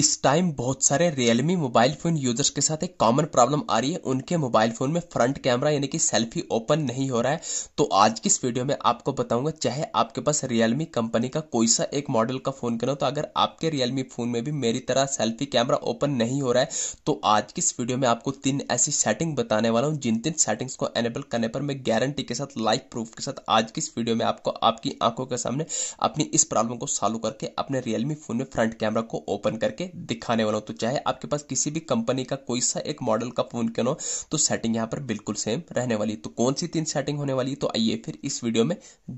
इस टाइम बहुत सारे रियलमी मोबाइल फ़ोन यूजर्स के साथ एक कॉमन प्रॉब्लम आ रही है उनके मोबाइल फ़ोन में फ्रंट कैमरा यानी कि सेल्फी ओपन नहीं हो रहा है तो आज की इस वीडियो में आपको बताऊंगा चाहे आपके पास रियलमी कंपनी का कोई सा एक मॉडल का फ़ोन करो तो अगर आपके रियलमी फ़ोन में भी मेरी तरह सेल्फी कैमरा ओपन नहीं हो रहा है तो आज की इस वीडियो में आपको तीन ऐसी सेटिंग बताने वाला हूँ जिन तीन सेटिंग्स को एनेबल करने पर मैं गारंटी के साथ लाइफ प्रूफ के साथ आज की इस वीडियो में आपको आपकी आंखों के सामने अपनी इस प्रॉब्लम को सॉल्व करके अपने रियलमी फ़ोन में फ्रंट कैमरा को ओपन करके करके दिखाने वाला हूं तो चाहे आपके पास किसी भी कंपनी का कोई सा एक मॉडल का फोन क्यों हो तो सेटिंग यहां पर बिल्कुल सेम रहने वाली तो कौन सी तीन सेटिंग होने वाली तो आइए फिर इस वीडियो में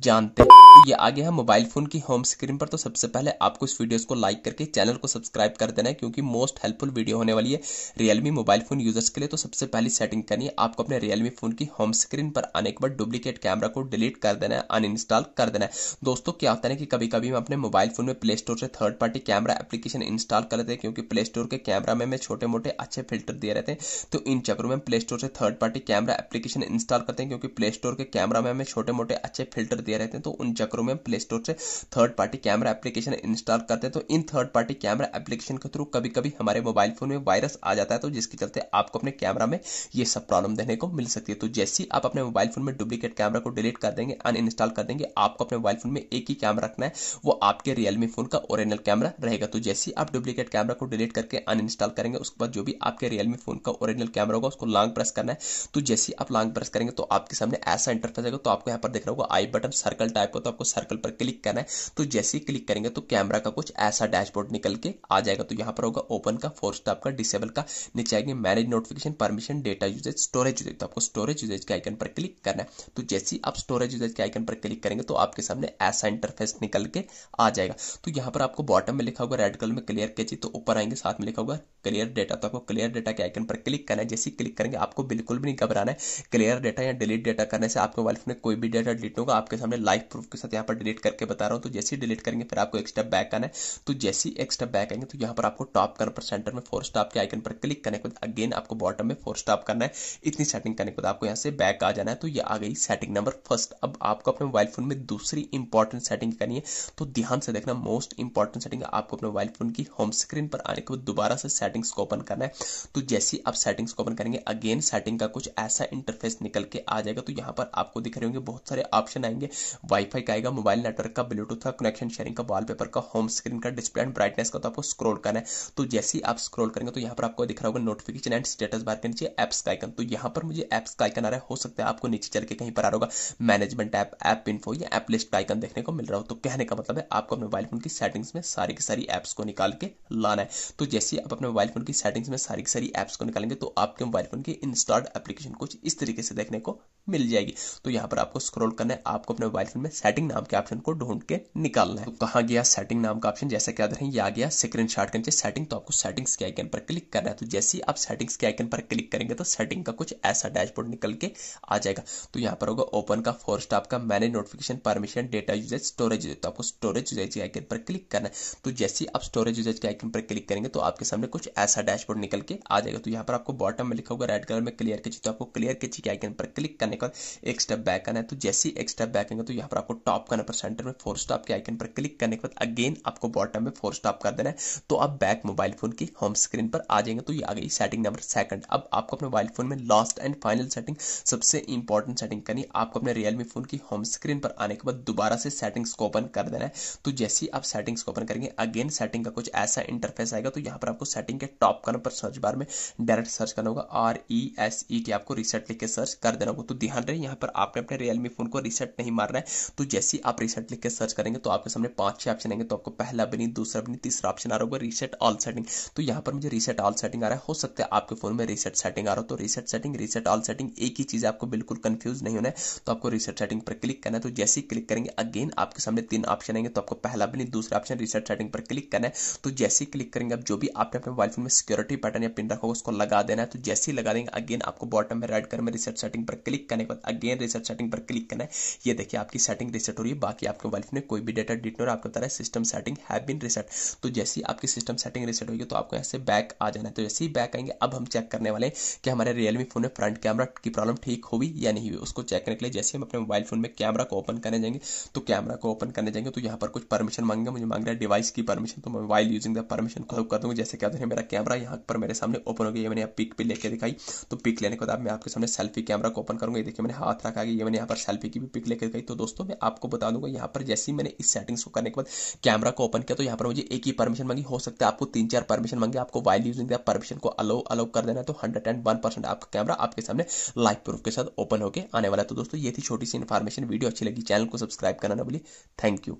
जानते हैं तो ये आगे है मोबाइल फोन की होम स्क्रीन पर तो सबसे पहले आपको इस वीडियो को लाइक करके चैनल को सब्सक्राइब कर देना है क्योंकि मोस्ट हेल्पफुल वीडियो होने वाली है रियलमी मोबाइल फोन यूजर्स के लिए तो सबसे पहली सेटिंग करनी है आपको अपने रियलमी फोन की होम स्क्रीन पर आने के बाद डुप्लीकेट कैमरा को डिलीट कर देना है अनइंस्टॉल कर देना है दोस्तों क्या होता है कि कभी कभी हम अपने मोबाइल फोन में प्ले स्टोर से third party camera application install गलत है क्योंकि प्ले स्टोर के कैमरा में छोटे मोटे अच्छे फिल्टर दिए रहते हैं तो इन चक्रों में प्ले स्टोर से third party camera application install करते हैं क्योंकि प्ले स्टोर के कैमरा में हमें छोटे मोटे अच्छे फिल्टर दिए रहते हैं तो उन चक्रों में प्ले स्टोर से third party camera application install करते हैं तो इन थर्ड पार्टी कैमरा एप्लीकेशन के थ्रू कभी कभी हमारे मोबाइल फोन में वायरस आ जाता है तो जिसके चलते आपको अपने कैमरा में ये सब प्रॉब्लम देखने को मिल सकती है तो जैसे ही आप अपने मोबाइल फोन में डुप्लीकेट कैमरा को डिलीट कर देंगे अनइंस्टॉल कर देंगे आपको अपने मोबाइल फोन में एक ही कैमरा रखना है वो आपके रियलमी फोन का ओरिजिनल कैमरा रहेगा तो जैसे ही आप डुप्लीकेट डुप्लीकेट कैमरा को डिलीट करके अनइंस्टॉल करेंगे उसके बाद जो भी आपके रियलमी फ़ोन का ओरिजिनल कैमरा होगा उसको लॉन्ग प्रेस करना है तो जैसे आप लॉन्ग प्रेस करेंगे तो आपके सामने ऐसा इंटरफेस आएगा तो आपको यहाँ पर देख रहा होगा आई बटन सर्कल टाइप का तो आपको सर्कल पर क्लिक करना है तो जैसे ही क्लिक करेंगे तो कैमरा का कुछ ऐसा डैशबोर्ड निकल के आ जाएगा तो यहाँ पर होगा ओपन का फोर्स टाइप का डिसेबल का नीचे आएंगे manage notification permission data usage storage usage तो आपको स्टोरेज यूजेज के आइकन पर क्लिक करना है तो जैसे ही आप स्टोरेज यूजेज के आइकन पर क्लिक करेंगे तो आपके सामने ऐसा इंटरफेस निकल के आ जाएगा तो यहाँ पर आपको बॉटम में लिखा होगा रेड कलर में क्लियर कैच तो ऊपर आएंगे साथ में लिखा होगा क्लियर डेटा तो आपको क्लियर डेटा के आइकन पर क्लिक करना है जैसे क्लिक करेंगे आपको बिल्कुल भी नहीं घबराना है क्लियर डेटा या डिलीट डेटा करने से आपके मोबाइल फोन में कोई भी डेटा डिलीट होगा आपके सामने लाइव प्रूफ के साथ यहाँ पर डिलीट करके बता रहा हूँ तो जैसे ही डिलीट करेंगे फिर आपको एक स्टेप बैक आना है तो जैसे ही एक स्टेप बैक आएंगे तो यहाँ पर आपको टॉप करने पर सेंटर में फोर स्टॉप के आइकन पर क्लिक करने के बाद अगेन आपको बॉटम में फोर स्टॉप करना है इतनी सेटिंग करने के बाद आपको यहाँ से बैक आ जाना है तो ये आ गई सेटिंग नंबर फर्स्ट अब आपको अपने मोबाइल फोन में दूसरी इंपॉर्टेंट सेटिंग करनी है तो ध्यान से देखना मोस्ट इंपॉर्टेंट सेटिंग आपको अपने मोबाइल फोन की होम स्क्रीन पर आने के बाद दोबारा से सेटिंग सेटिंग्स को ओपन करना है तो जैसे ही आप सेटिंग्स को ओपन करेंगे अगेन सेटिंग का कुछ ऐसा इंटरफेस निकल के आ जाएगा तो यहाँ पर आपको दिख रहे होंगे बहुत सारे ऑप्शन आएंगे वाईफाई का आएगा मोबाइल नेटवर्क का ब्लूटूथ का कनेक्शन शेयरिंग का वॉलपेपर का होम स्क्रीन का डिस्प्ले एंड ब्राइटनेस का तो आपको स्क्रोल करना है तो जैसे ही आप स्क्रोल करेंगे तो यहाँ पर आपको दिख रहा होगा नोटिफिकेशन एंड स्टेटस बार के नीचे एप्स का आइकन तो यहाँ पर मुझे एप्स का आइकन आ रहा है हो सकता है आपको नीचे चल के कहीं पर आ रहा होगा मैनेजमेंट ऐप ऐप इन्फो या एप लिस्ट का आइकन देखने को मिल रहा हो तो कहने का मतलब है आपको अपने मोबाइल फोन की सेटिंग्स में सारी की सारी एप्स को निकाल के लाना है तो जैसे आप अपने मोबाइल मोबाइल फोन की सेटिंग्स में सारी की सारी एप्स को निकालेंगे तो आपके मोबाइल फोन की इंस्टॉल्ड एप्लीकेशन कुछ इस तरीके से देखने को मिल जाएगी तो यहाँ पर आपको स्क्रॉल करना है आपको अपने मोबाइल फोन में सेटिंग नाम के ऑप्शन को ढूंढ के निकालना है तो कहा गया सेटिंग नाम का ऑप्शन जैसा क्या याद ये आ गया स्क्रीन शॉट के सेटिंग तो आपको सेटिंग्स के आइकन पर क्लिक करना है तो जैसे ही आप सेटिंग्स के आइकन पर क्लिक करेंगे तो सेटिंग का कुछ ऐसा डैशबोर्ड निकल के आ जाएगा तो यहाँ पर होगा ओपन का फोर स्टॉप का manage notification permission data usage storage usage तो आपको स्टोरेज यूजेज के आइकन पर क्लिक करना है तो जैसे ही आप स्टोरेज यूजेज के आइकन पर क्लिक करेंगे तो आपके सामने कुछ ऐसा डैशबोर्ड निकल के आ जाएगा तो यहाँ पर आपको बॉटम में लिखा होगा रेड कलर में क्लियर के तो आपको क्लियर के के आइकन पर क्लिक करने का एक स्टेप बैक करना है तो जैसे ही एक स्टेप बैक करेंगे तो यहाँ पर आपको टॉप करने पर सेंटर में फोर स्टॉप के आइकन पर क्लिक करने के बाद अगेन तो तो आपको बॉटम में फोर स्टॉप कर देना है तो आप बैक मोबाइल फोन की होम स्क्रीन पर आ जाएंगे तो ये आ गई सेटिंग नंबर सेकंड अब आपको अपने मोबाइल फोन में लास्ट एंड फाइनल सेटिंग सबसे इंपॉर्टेंट सेटिंग करनी आपको अपने रियलमी फोन की होम स्क्रीन पर आने के बाद दोबारा से सेटिंग्स को ओपन कर देना है तो जैसे ही आप सेटिंग्स को ओपन करेंगे अगेन सेटिंग का कुछ ऐसा इंटरफेस आएगा तो यहाँ पर आपको सेटिंग के टॉप कॉलम पर सर्च बार में डायरेक्ट सर्च करना होगा R E S E T आपको रिसेट लिख के सर्च कर देना होगा तो ध्यान रहे यहाँ पर आपने अपने रियलमी फोन को रिसेट नहीं मारना है तो जैसे ही आप रिसेट लिख के सर्च करेंगे तो आपके सामने पांच छह ऑप्शन आएंगे तो आपको पहला भी नहीं दूसरा भी नहीं तीसरा ऑप्शन आ रहा होगा रिसेट ऑल सेटिंग तो यहाँ पर मुझे रिसेट ऑल सेटिंग आ रहा है हो सकता है आपके फोन में रिसेट सेटिंग आ रहा हो तो reset setting reset all setting एक ही चीज आपको बिल्कुल कंफ्यूज नहीं होना है तो आपको रिसेट सेटिंग पर क्लिक करना है तो जैसे ही क्लिक करेंगे अगेन आपके सामने तीन ऑप्शन आएंगे तो आपको पहला भी नहीं दूसरा ऑप्शन रिसेट सेटिंग पर क्लिक करना है तो जैसे ही क्लिक करेंगे आप जो भी आपने अपने मोबाइल फोन में सिक्योरिटी पैटर्न या पिन रखा उसको लगा देना है तो जैसे ही लगा देंगे अगेन आपको बॉटम में रेड कर में रिसेट सेटिंग पर क्लिक करने के बाद अगेन रिसेट सेटिंग पर क्लिक करना है ये देखिए आपकी सेटिंग रिसेट हो रही है बाकी आपके मोबाइल फोन में कोई भी डेटा डिट नहीं आपको तरह system setting have been reset तो जैसे ही आपकी सिस्टम सेटिंग रिसेट होगी तो आपको ऐसे बैक आ जाना है तो जैसे ही बैक आएंगे अब हम चेक करने वाले कि हमारे रियलमी फोन में फ्रंट कैमरा की प्रॉब्लम ठीक हुई या नहीं हुई उसको चेक करने के लिए जैसे हम अपने मोबाइल फोन में कैमरा को ओपन करने जाएंगे तो कैमरा को ओपन करने जाएंगे तो यहाँ पर कुछ परमिशन मांगे मुझे मांग रहा है डिवाइस की परमिशन तो मोबाइल यूजिंग द परमिशन कर दूंगा जैसे क्या मेरा कैमरा यहाँ पर मेरे सामने ओपन हो गया ये मैंने पिक भी लेके दिखाई तो पिक लेने के बाद मैं आपके सामने सेल्फी कैमरा को ओपन करूंगा देखिए मैंने हाथ रखा ये मैंने यहाँ पर सेल्फी की भी पिक लेकर दिखाई तो दोस्तों मैं आपको बता दूंगा यहाँ पर जैसे ही मैंने इस सेटिंग्स को करने के बाद कैमरा को ओपन किया तो यहाँ पर मुझे एक ही परमिशन मांगी हो सकता है आपको तीन चार परमिशन मांगी आपको वाइल यूजिंग परमिशन को अलो अलो कर देना तो हंड्रेड एंड वन परसेंट आपका कैमरा आपके सामने लाइव प्रूफ के साथ ओपन होकर आने वाला तो दोस्तों ये थी छोटी सी इन्फॉर्मेशन वीडियो अच्छी लगी चैनल को सब्सक्राइब करना ना भूलिए थैंक यू